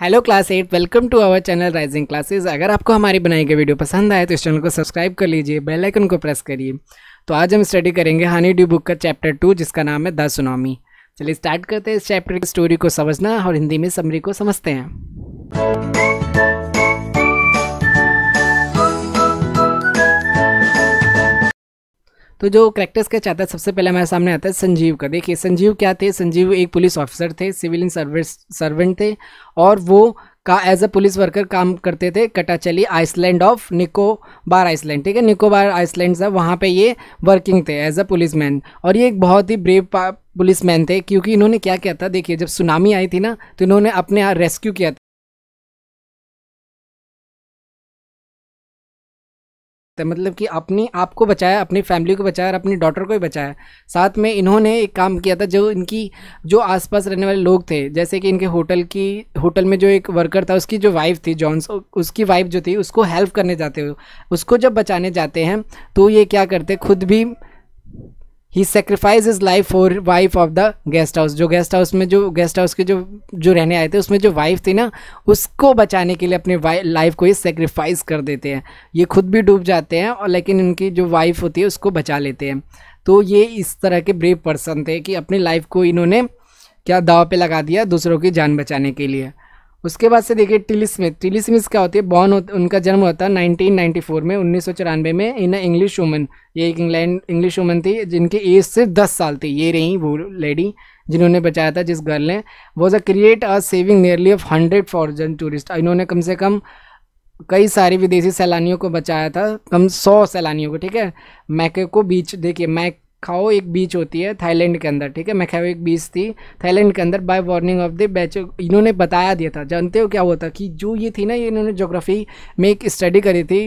hello class eight welcome to our channel Rising Classes अगर आपको हमारी बनाई गई वीडियो पसंद आए तो इस चैनल को सब्सक्राइब कर लीजिए बेल आइकन को प्रेस करिए तो आज हम स्टडी करेंगे हनी ड्यू बुक का चैप्टर टू जिसका नाम है द सुनामी चलिए स्टार्ट करते हैं इस चैप्टर की स्टोरी को समझना और हिंदी में समरी को समझते हैं तो जो करेक्टर्स का चाहता है सबसे पहले हमारे सामने आता है संजीव का देखिए संजीव क्या थे संजीव एक पुलिस ऑफिसर थे सिविल सर्विस सर्वेंट थे और वो का एज अ पुलिस वर्कर काम करते थे कटाचली आइसलैंड ऑफ निकोबार आइसलैंड ठीक है निकोबार आइसलैंड है वहाँ पे ये वर्किंग थे एज अ पुलिस मैन और ये एक बहुत ही ब्रेव पुलिस मैन थे क्योंकि इन्होंने क्या किया था देखिए जब सुनामी आई थी ना तो इन्होंने अपने यहाँ रेस्क्यू किया सकता है मतलब कि अपनी आप को बचाया अपनी फैमिली को बचाया और अपनी डॉटर को भी बचाया साथ में इन्होंने एक काम किया था जो इनकी जो आसपास रहने वाले लोग थे जैसे कि इनके होटल की होटल में जो एक वर्कर था उसकी जो वाइफ थी जॉन्स उसकी वाइफ जो थी उसको हेल्प करने जाते हुए उसको जब बचाने जाते हैं तो ये क्या करते खुद भी ही sacrifice his life for wife of the guest house जो गेस्ट हाउस में जो गेस्ट हाउस के जो जो रहने आए थे उसमें जो वाइफ थी ना उसको बचाने के लिए अपने लाइफ को ये सेक्रीफाइस कर देते हैं ये खुद भी डूब जाते हैं और लेकिन उनकी जो वाइफ होती है उसको बचा लेते हैं तो ये इस तरह के ब्रेव पर्सन थे कि अपनी लाइफ को इन्होंने क्या दाव पे लगा दिया दूसरों की जान बचाने के लिए उसके बाद से देखिए टिली स्मिथ टिली स्मिथ क्या होती है बॉर्न हो उनका जन्म होता है 1994 में उन्नीस में इन इंग्लिश वुमन ये एक इंग्लैंड इंग्लिश वुमन थी जिनकी एज सिर्फ दस साल थी ये रही वो लेडी जिन्होंने बचाया था जिस गर्ल ने was a create a saving nearly of hundred thousand tourist इन्होंने कम से कम कई सारे विदेशी सैलानियों को बचाया था कम सौ सैलानियों को ठीक है मैके को बीच देखिए मैक खाओ एक बीच होती है थाईलैंड के अंदर ठीक है मैं खाओ एक बीच थी थाईलैंड के अंदर by warning of the beach इन्होंने बताया दिया था जानते हो क्या हुआ था कि जो ये थी ना ये इन्होंने जोग्राफी में एक स्टडी करी थी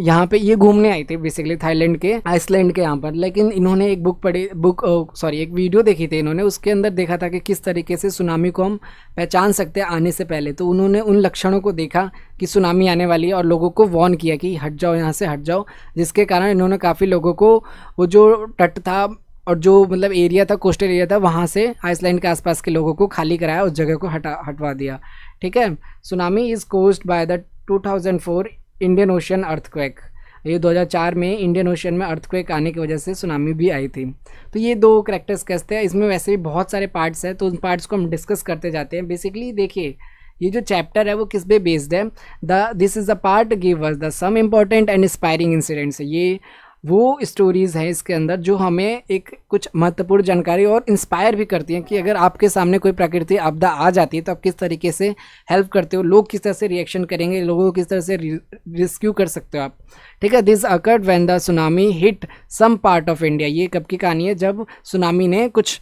यहाँ पे ये घूमने आई थे बेसिकली थाईलैंड के आइसलैंड के यहाँ पर लेकिन इन्होंने एक बुक पढ़ी बुक सॉरी oh, एक वीडियो देखी थी इन्होंने उसके अंदर देखा था कि किस तरीके से सुनामी को हम पहचान सकते हैं आने से पहले तो उन्होंने उन लक्षणों को देखा कि सुनामी आने वाली है और लोगों को वॉर्न किया कि हट जाओ यहाँ से हट जाओ जिसके कारण इन्होंने काफ़ी लोगों को वो जो तट था और जो मतलब एरिया था कोस्टल एरिया था वहाँ से आइसलैंड के आसपास के लोगों को खाली कराया उस जगह को हटा हटवा दिया ठीक है tsunami is caused by the 2004 Indian ocean earthquake ये 2004 में इंडियन ओशन में अर्थक्वेक आने की वजह से सुनामी भी आई थी तो ये दो करेक्टर्स कैसे हैं इसमें वैसे भी बहुत सारे पार्ट्स हैं तो उन पार्ट्स को हम डिस्कस करते जाते हैं बेसिकली देखिए ये जो चैप्टर है वो किस पे बेस्ड है the this is the part give us the some important and inspiring incidents ये वो स्टोरीज़ हैं इसके अंदर जो हमें एक कुछ महत्वपूर्ण जानकारी और इंस्पायर भी करती हैं कि अगर आपके सामने कोई प्राकृतिक आपदा आ जाती है तो आप किस तरीके से हेल्प करते हो लोग किस तरह से रिएक्शन करेंगे लोगों को किस तरह से रेस्क्यू कर सकते हो आप ठीक है this occurred when the tsunami hit some part of India ये कब की कहानी है जब सुनामी ने कुछ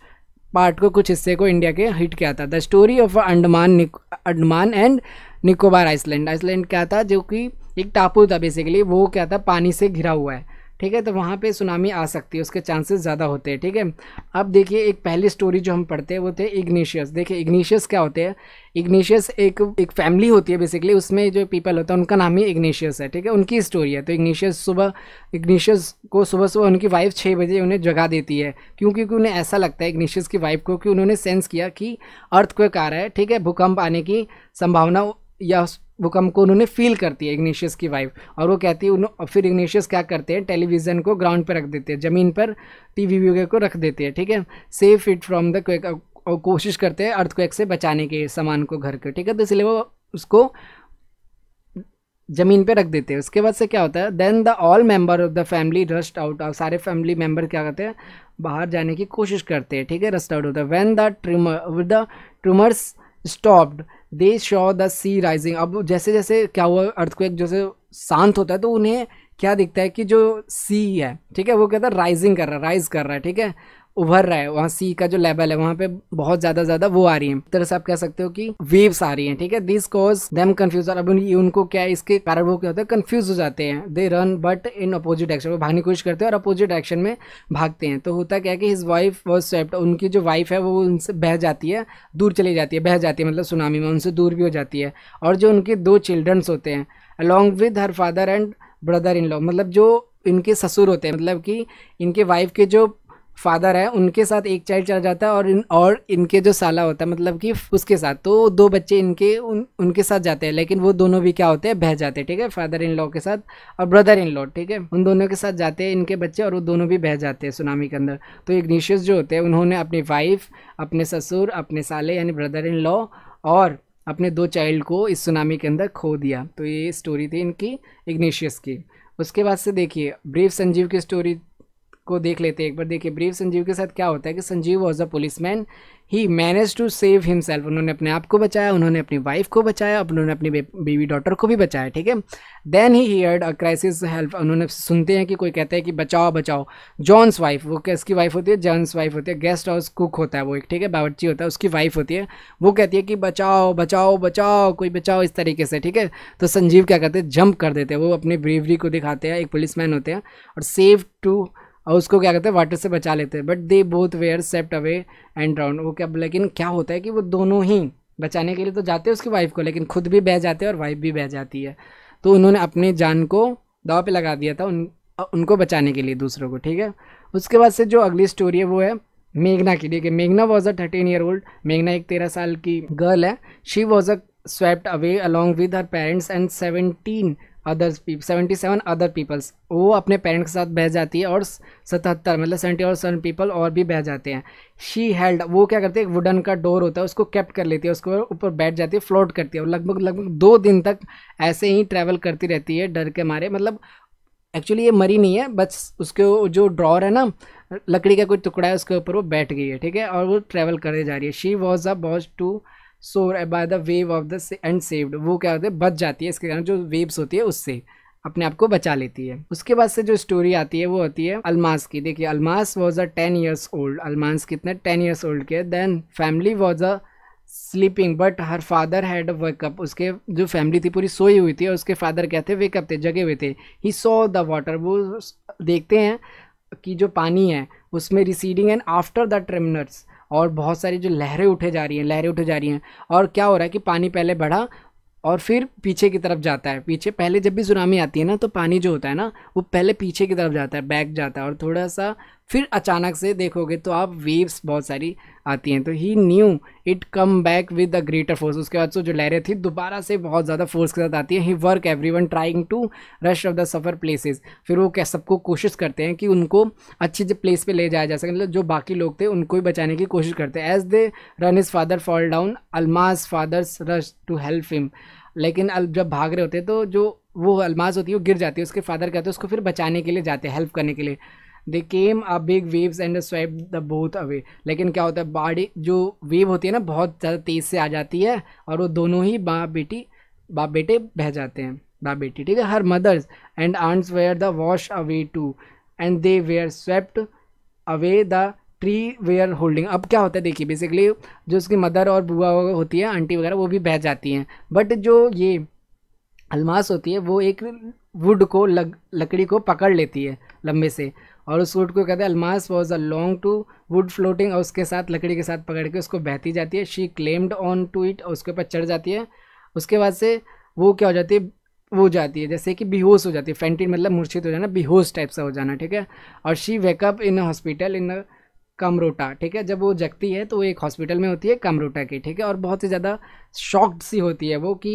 पार्ट को कुछ हिस्से को इंडिया के हिट किया था the story of Andaman Andaman and Nicobar island island क्या था जो कि एक टापू था बेसिकली वो क्या था पानी से घिरा हुआ है ठीक है तो वहाँ पे सुनामी आ सकती है उसके चांसेस ज़्यादा होते हैं ठीक है अब देखिए एक पहली स्टोरी जो हम पढ़ते हैं वो थे इग्निशियस देखिए इग्निशियस क्या होते हैं इग्निशियस एक एक फैमिली होती है बेसिकली उसमें जो पीपल होता है उनका नाम ही इग्निशियस है ठीक है उनकी स्टोरी है तो इग्निशियस सुबह इग्निशियस को सुबह सुबह उनकी वाइफ छः बजे उन्हें जगा देती है क्यों क्योंकि उन्हें ऐसा लगता है इग्निशियस की वाइफ को कि उन्होंने सेंस किया कि अर्थ को कार है ठीक है भूकंप आने की संभावना या उस भूकंप को उन्होंने फील करती है इग्निशियस की वाइफ और वो कहती है उन्होंने फिर इग्निशियस क्या करते हैं टेलीविज़न को ग्राउंड पर रख देते हैं ज़मीन पर टी वी वगैरह को रख देते हैं ठीक है safe it from the quake और कोशिश करते हैं अर्थक्वेक से बचाने के सामान को घर के ठीक है तो इसलिए वो उसको ज़मीन पे रख देते हैं उसके बाद से क्या होता है then the all member of the family rushed out और सारे फैमिली मेंबर क्या करते हैं बाहर जाने की कोशिश करते हैं ठीक है रस्ट आउट होता है when the tremor with the tremors stopped they saw the sea rising अब जैसे जैसे क्या हुआ अर्थ को एक जैसे शांत होता है तो उन्हें क्या दिखता है कि जो सी है ठीक है वो कहता है राइजिंग कर रहा है राइज कर रहा है ठीक है उभर रहा है वहाँ सी का जो लेवल है वहाँ पे बहुत ज्यादा ज्यादा वो आ रही है तरह से आप कह सकते हो कि वेव्स आ रही हैं ठीक है दिस कॉज देम कंफ्यूज और अब उनको क्या इसके कारण वो क्या होता है कंफ्यूज हो जाते हैं they run but in opposite action वो भागने की कोशिश करते हैं और अपोजिट एक्शन में भागते हैं तो होता क्या है कि हिज वाइफ वॉज स्वेप्ट उनकी जो वाइफ है वो उनसे बह जाती है दूर चली जाती है बह जाती है मतलब सुनामी में उनसे दूर भी हो जाती है और जो उनके दो चिल्ड्रंस होते हैं along with her father and brother in law मतलब जो इनके ससुर होते हैं मतलब कि इनके वाइफ के जो फादर है उनके साथ एक चाइल्ड चला जाता है और इन और इनके जो साला होता है मतलब कि उसके साथ तो दो बच्चे इनके उन उनके साथ जाते हैं लेकिन वो दोनों भी क्या होते हैं बह जाते हैं ठीक है फादर इन लॉ के साथ और ब्रदर इन लॉ ठीक है उन दोनों के साथ जाते हैं इनके बच्चे और वो दोनों भी बह जाते हैं सुनामी के अंदर तो इग्निशियस जो होते हैं उन्होंने अपनी वाइफ अपने ससुर अपने साले यानी ब्रदर इन लॉ और अपने दो चाइल्ड को इस सुनामी के अंदर खो दिया तो ये स्टोरी थी इनकी इग्निशियस की उसके बाद से देखिए ब्रीफ संजीव की स्टोरी को देख लेते हैं एक बार देखिए ब्रीफ संजीव के साथ क्या होता है कि Sanjeev was a police man he manage to save himself उन्होंने अपने आप को बचाया उन्होंने अपनी वाइफ को बचाया उन्होंने अपनी बेबी डॉटर को भी बचाया ठीक है then he heard a crisis help उन्होंने सुनते हैं कि कोई कहता है कि बचाओ बचाओ जॉन्स वाइफ वो किसकी वाइफ होती है जॉन्स वाइफ होती है गेस्ट हाउस कुक होता है वो एक ठीक है बावर्ची होता है उसकी वाइफ होती है वो कहती है कि बचाओ बचाओ बचाओ कोई बचाओ इस तरीके से ठीक है तो संजीव क्या करते हैं जंप कर देते हैं वो अपनी ब्रेवरी को दिखाते हैं एक मैन होते हैं और सेव टू और उसको क्या करते हैं वाटर से बचा लेते हैं but they both were swept away and drowned वो क्या लेकिन क्या होता है कि वो दोनों ही बचाने के लिए तो जाते हैं उसकी वाइफ को लेकिन खुद भी बह जाते हैं और वाइफ भी बह जाती है तो उन्होंने अपनी जान को दाव पे लगा दिया था उन उनको बचाने के लिए दूसरों को ठीक है उसके बाद से जो अगली स्टोरी है वो है मेघना की ठीक है मेघना was a thirteen year old मेघना एक तेरह साल की गर्ल है she was a swept away along with her parents and seventeen others people seventy seven other peoples वो अपने पेरेंट्स के साथ बह जाती है और सतहत्तर मतलब सेवेंटी और सेवन पीपल और भी बह जाते हैं शी हेल्ड वो क्या करती है वुडन का डोर होता है उसको कैप्ट कर लेती है उसके ऊपर बैठ जाती है फ्लोट करती है और लगभग लगभग दो दिन तक ऐसे ही ट्रैवल करती रहती है डर के मारे मतलब एक्चुअली ये मरी नहीं है बस उसके जो ड्रॉर है ना लकड़ी का कोई टुकड़ा है उसके ऊपर वो बैठ गई है ठीक है और वो ट्रैवल करे जा रही है शी वॉज अ बॉज to shore by the wave of the and saved वो क्या होता है बच जाती है इसके कारण जो वेव्स होती है उससे अपने आप को बचा लेती है उसके बाद से जो स्टोरी आती है वो होती है अलमास की देखिए Almas was a ten years old Almas कितने टेन ईयर्स ओल्ड के then family was a sleeping but her father had wake up उसके जो फैमिली थी पूरी सोई हुई थी और उसके फादर क्या थे वेकअप थे जगे हुए थे ही सो द वाटर वो देखते हैं कि जो पानी है उसमें receding and after the tremors और बहुत सारी जो लहरें उठे जा रही हैं लहरें उठे जा रही हैं और क्या हो रहा है कि पानी पहले बढ़ा और फिर पीछे की तरफ जाता है पीछे पहले जब भी सुनामी आती है ना तो पानी जो होता है ना वो पहले पीछे की तरफ जाता है बैक जाता है और थोड़ा सा फिर अचानक से देखोगे तो आप वेव्स बहुत सारी आती हैं तो ही new it come back with a greater force उसके बाद तो जो लहरें थी दोबारा से बहुत ज़्यादा फोर्स के साथ आती है ही work everyone trying to rush off the safer places फिर वो क्या सबको कोशिश करते हैं कि उनको अच्छी प्लेस पे ले जाया जा सके मतलब जो बाकी लोग थे उनको ही बचाने की कोशिश करते हैं as they run is father fall down Almaz fathers rush to help him लेकिन अब जब भाग रहे होते हैं तो जो वो अलमाज होती है वो गिर जाती है उसके फादर कहते हैं उसको फिर बचाने के लिए जाते हैं हेल्प करने के लिए they came a big waves and swept the both away लेकिन क्या होता है बाड़ी जो वेव होती है ना बहुत ज़्यादा तेज़ से आ जाती है और वो दोनों ही बाप बेटी बाप बेटे बह जाते हैं बाप बेटी ठीक है her mothers and aunts were the wash away too and they were swept away the tree were holding अब क्या होता है देखिए बेसिकली जो उसकी मदर और बुआ होती है आंटी वगैरह वो भी बह जाती हैं बट जो ये अलमास होती है वो एक वुड को लग लकड़ी को पकड़ लेती है लंबे से और उस वुड को कहते हैं Almas was a long to wood floating और उसके साथ लकड़ी के साथ पकड़ के उसको बहती जाती है she claimed on to it और उसके ऊपर चढ़ जाती है उसके बाद से वो क्या हो जाती है वो जाती है जैसे कि बेहोश हो जाती है फेंटिन मतलब मूर्छित हो जाना बेहोश टाइप सा हो जाना ठीक है और she wake up in hospital in कमरोटा ठीक है जब वो जगती है तो वो एक हॉस्पिटल में होती है कमरोटा की ठीक है और बहुत ही ज़्यादा शॉक्ड सी होती है वो कि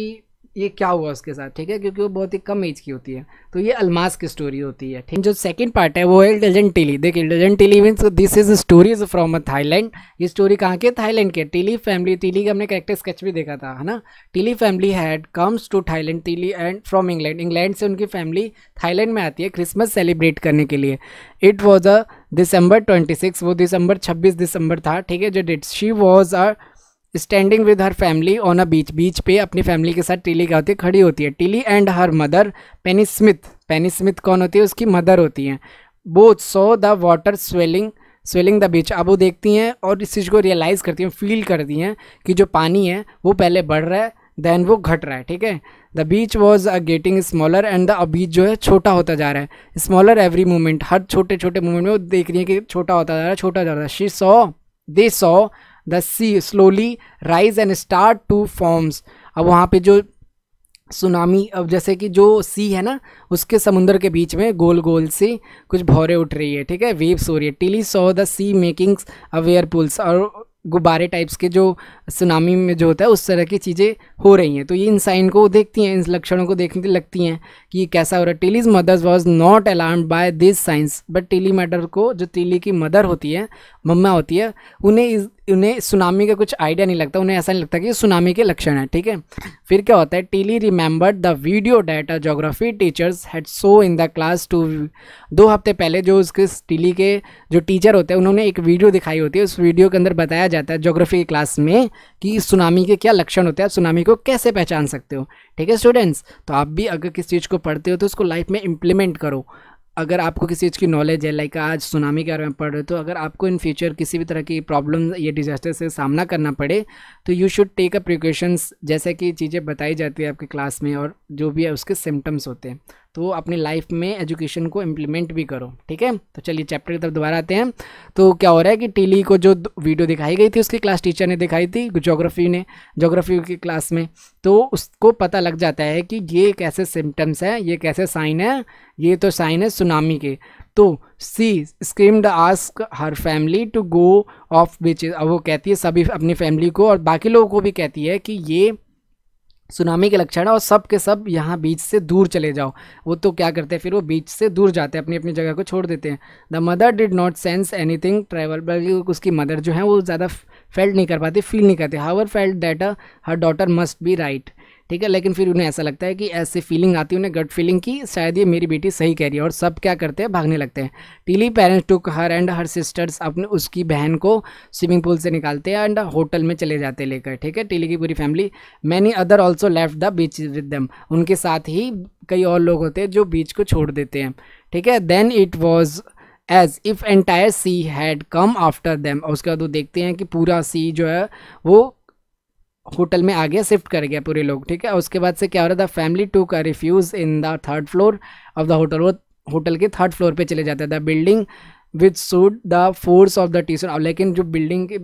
ये क्या हुआ उसके साथ ठीक है क्योंकि वो बहुत ही कम एज की होती है तो ये अलमास की स्टोरी होती है ठीक जो सेकंड पार्ट है वो है डजन टिली देखिए dozen Tilly means this is stories from a Thailand ये स्टोरी कहाँ की थाईलैंड की टीली फैमिली टीली का हमने करेक्टर स्केच भी देखा था है ना Tilly family had comes to Thailand Tilly and from England England से उनकी फैमिली थाईलैंड में आती है क्रिसमस सेलिब्रेट करने के लिए it was a December twenty six वो दिसंबर छब्बीस दिसंबर था ठीक है जो date she was a standing with her family on a beach beach पे अपनी फैमिली के साथ टिली क्या होती है खड़ी होती है Tilly and her mother Penny Smith Penny Smith कौन होती है उसकी मदर होती हैं both saw the water swelling swelling the beach अब वो देखती हैं और इस चीज़ को रियलाइज़ करती हैं फील करती हैं कि जो पानी है वो पहले बढ़ रहा है देन वो घट रहा है ठीक है the beach was a getting smaller and the beach जो है छोटा होता जा रहा है स्मॉलर एवरी मोमेंट हर छोटे छोटे मोमेंट में वो देख रही है कि छोटा होता जा रहा है छोटा जा रहा है she saw they saw the sea slowly rise and start to forms अब वहाँ पे जो सुनामी अब जैसे कि जो सी है ना उसके समुंदर के बीच में गोल गोल से कुछ भौरे उठ रही है ठीक है वेव्स हो रही है Tilly saw the sea makings whirlpools और गुब्बारे टाइप्स के जो सुनामी में जो होता है उस तरह की चीज़ें हो रही हैं तो ये इन साइन को देखती हैं इन लक्षणों को देखने लगती हैं कि कैसा हो रहा है Tilly's mother was not alarm by this signs but Tilly mother को जो टिली की मदर होती है मम्मा होती है उन्हें इस उन्हें सुनामी का कुछ आइडिया नहीं लगता उन्हें ऐसा नहीं लगता कि सुनामी के लक्षण है ठीक है फिर क्या होता है Tilly remembered the video that geography teachers had show in the class two दो हफ्ते पहले जो उसके टीली के जो टीचर होते हैं उन्होंने एक वीडियो दिखाई होती है उस वीडियो के अंदर बताया जाता है जोग्राफी की क्लास में कि सुनामी के क्या लक्षण होते हैं आप सुनामी को कैसे पहचान सकते हो ठीक है स्टूडेंट्स तो आप भी अगर किसी चीज़ को पढ़ते हो तो उसको लाइफ में इम्प्लीमेंट करो अगर आपको किसी चीज़ की नॉलेज है लाइक आज सुनामी के बारे में पढ़ रहे हो तो अगर आपको इन फ्यूचर किसी भी तरह की प्रॉब्लम या डिजास्टर से सामना करना पड़े तो you should take a precautions जैसे कि चीज़ें बताई जाती है आपके क्लास में और जो भी है उसके सिम्टम्स होते हैं तो अपनी लाइफ में एजुकेशन को इम्प्लीमेंट भी करो ठीक है तो चलिए चैप्टर की तरफ दोबारा आते हैं तो क्या हो रहा है कि टीली e को जो वीडियो दिखाई गई थी उसकी क्लास टीचर ने दिखाई थी जोग्राफी ने जोग्राफी की क्लास में तो उसको पता लग जाता है कि ये कैसे सिम्टम्स हैं ये कैसे साइन है ये तो साइन है सुनामी के तो she screamed ask her family to go off beach अब वो कहती है सभी अपनी फैमिली को और बाकी लोगों को भी कहती है कि ये सुनामी के लक्षण है और सब के सब यहाँ बीच से दूर चले जाओ वो तो क्या करते हैं फिर वो बीच से दूर जाते हैं अपनी अपनी जगह को छोड़ देते हैं the mother did not sense anything trouble बल्कि उसकी मदर जो है वो ज़्यादा फेल्ट नहीं कर पाती फील नहीं करती however felt that her daughter must be right ठीक है लेकिन फिर उन्हें ऐसा लगता है कि ऐसी फीलिंग आती है उन्हें गट फीलिंग की शायद ये मेरी बेटी सही कह रही है और सब क्या करते हैं भागने लगते हैं Tilly parents took her and her sisters अपने उसकी बहन को स्विमिंग पूल से निकालते हैं एंड होटल में चले जाते लेकर ठीक है टीली की पूरी family many other also left the beach with them उनके साथ ही कई और लोग होते हैं जो बीच को छोड़ देते हैं ठीक है then it was as if entire sea had come after them और उसके बाद वो देखते हैं कि पूरा सी जो है वो होटल में आ गया शिफ्ट कर गया पूरे लोग ठीक है उसके बाद से क्या हो रहा था फैमिली टू का refuge in the third floor of the hotel वो होटल के थर्ड फ्लोर पे चले जाते the building which stood the force of the tsunami लेकिन जो बिल्डिंग के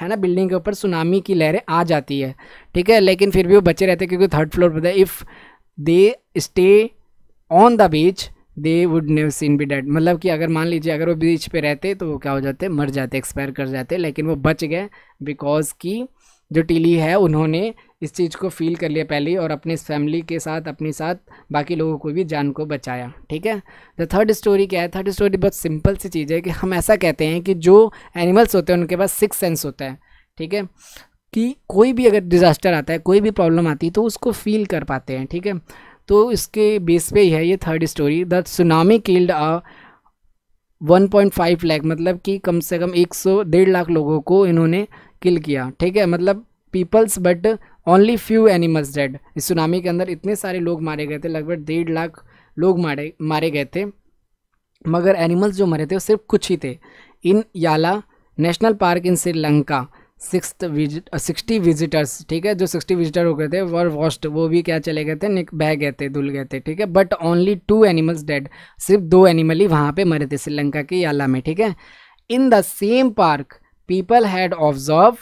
है ना बिल्डिंग के ऊपर सुनामी की लहरें आ जाती है ठीक है लेकिन फिर भी वो बचे रहते क्योंकि थर्ड फ्लोर पर if they stay on the beach they would have been be dead मतलब कि अगर मान लीजिए अगर वो बीच पे रहते तो वो क्या हो जाते मर जाते एक्सपायर कर जाते लेकिन वो बच गए बिकॉज की जो टीली है उन्होंने इस चीज़ को फील कर लिया पहले और अपने फैमिली के साथ अपने साथ बाकी लोगों को भी जान को बचाया ठीक है द थर्ड स्टोरी क्या है थर्ड स्टोरी बहुत सिंपल सी चीज़ है कि हम ऐसा कहते हैं कि जो एनिमल्स होते हैं उनके पास सिक्स सेंस होता है ठीक है कि कोई भी अगर डिज़ास्टर आता है कोई भी प्रॉब्लम आती है तो उसको फील कर पाते हैं ठीक है तो इसके बेस पे ही है ये third story the tsunami killed a 1.5 lakh मतलब कि कम से कम एक सौ डेढ़ लाख लोगों को इन्होंने किल किया ठीक है मतलब peoples but only few animals dead इस सुनामी के अंदर इतने सारे लोग मारे गए थे लगभग डेढ़ लाख लोग मारे मारे गए थे मगर एनिमल्स जो मरे थे वो सिर्फ कुछ ही थे in Yala national park in Sri Lanka six visit sixty visitors ठीक है जो सिक्सटी विजिटर हो गए थे वर वॉस्ट वो भी क्या चले गए थे निक बह गए थे धुल गए थे ठीक है but only two animals dead सिर्फ दो एनिमल ही वहाँ पे मरे थे श्रीलंका के याला में ठीक है in the same park people had observe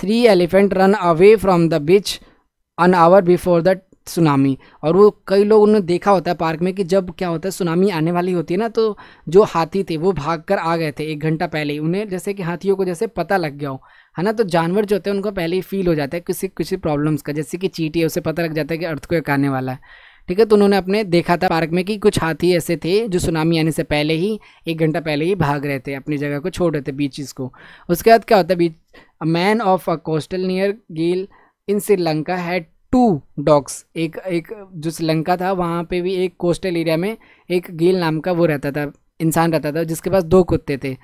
three elephant run away from the beach an hour before the tsunami और वो कई लोग उन्होंने देखा होता है पार्क में कि जब क्या होता है सुनामी आने वाली होती है ना तो जो हाथी थे वो भाग कर आ गए थे एक घंटा पहले ही उन्हें जैसे कि हाथियों को जैसे पता लग गया हो है ना तो जानवर जो होते हैं उनको पहले ही फील हो जाता है किसी किसी प्रॉब्लम्स का जैसे कि चीटी है उसे पता लग जाता है कि अर्थ को आने वाला है ठीक है तो उन्होंने अपने देखा था पार्क में कि कुछ हाथी ऐसे थे जो सुनामी आने से पहले ही एक घंटा पहले ही भाग रहे थे अपनी जगह को छोड़ रहे थे बीचेस को उसके बाद क्या होता है beach a man of a coastal near Galle in Sri Lanka है टू डॉग्स एक एक जो श्रीलंका था वहाँ पे भी एक कोस्टल एरिया में एक गील नाम का वो रहता था इंसान रहता था जिसके पास दो कुत्ते थे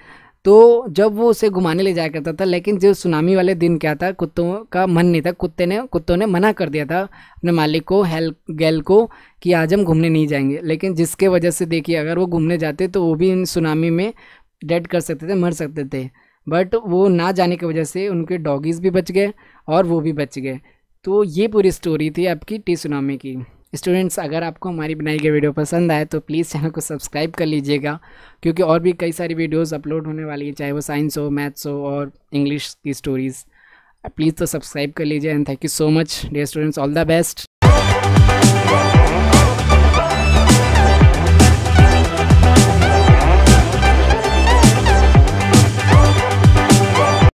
तो जब वो उसे घुमाने ले जाया करता था लेकिन जो सुनामी वाले दिन क्या था कुत्तों का मन नहीं था कुत्ते ने कुत्तों ने मना कर दिया था अपने मालिक को हेल गैल को कि आज हम घूमने नहीं जाएंगे लेकिन जिसके वजह से देखिए अगर वो घूमने जाते तो वो भी इन सुनामी में डेड कर सकते थे मर सकते थे बट वो ना जाने की वजह से उनके डॉगीज़ भी बच गए और वो भी बच गए तो ये पूरी स्टोरी थी आपकी टी सुनामी की स्टूडेंट्स अगर आपको हमारी बनाई गई वीडियो पसंद आए तो प्लीज़ चैनल को सब्सक्राइब कर लीजिएगा क्योंकि और भी कई सारी वीडियोस अपलोड होने वाली है चाहे वो साइंस हो मैथ्स हो और इंग्लिश की स्टोरीज़ प्लीज़ तो सब्सक्राइब कर लीजिए and thank you so much dear students all the best